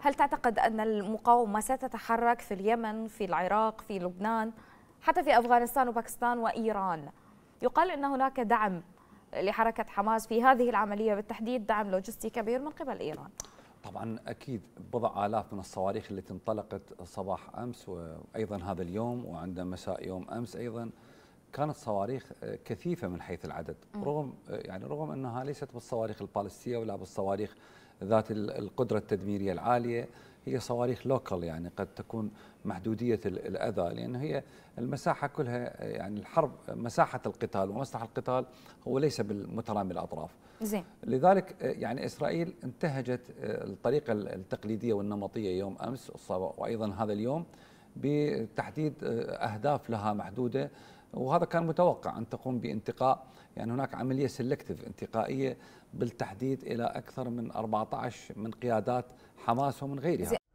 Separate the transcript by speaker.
Speaker 1: هل تعتقد أن المقاومة ستتحرك في اليمن في العراق في لبنان حتى في أفغانستان وباكستان وإيران يقال أن هناك دعم لحركة حماس في هذه العملية بالتحديد دعم لوجستي كبير من قبل إيران
Speaker 2: طبعا اكيد بضع الاف من الصواريخ التي انطلقت صباح امس وايضا هذا اليوم وعند مساء يوم امس ايضا كانت صواريخ كثيفه من حيث العدد رغم يعني رغم انها ليست بالصواريخ البالستيه ولا بالصواريخ ذات القدرة التدميرية العالية هي صواريخ لوكال يعني قد تكون محدودية الأذى لأن هي المساحة كلها يعني الحرب مساحة القتال ومسرح القتال هو ليس بالمترامي الأطراف زين لذلك يعني إسرائيل انتهجت آه، الطريقة التقليدية والنمطية يوم أمس وأيضا هذا اليوم بتحديد آه، أهداف لها محدودة وهذا كان متوقع ان تقوم بانتقاء يعني هناك عمليه سلكتيف انتقائيه بالتحديد الى اكثر من 14 من قيادات حماس ومن
Speaker 3: غيرها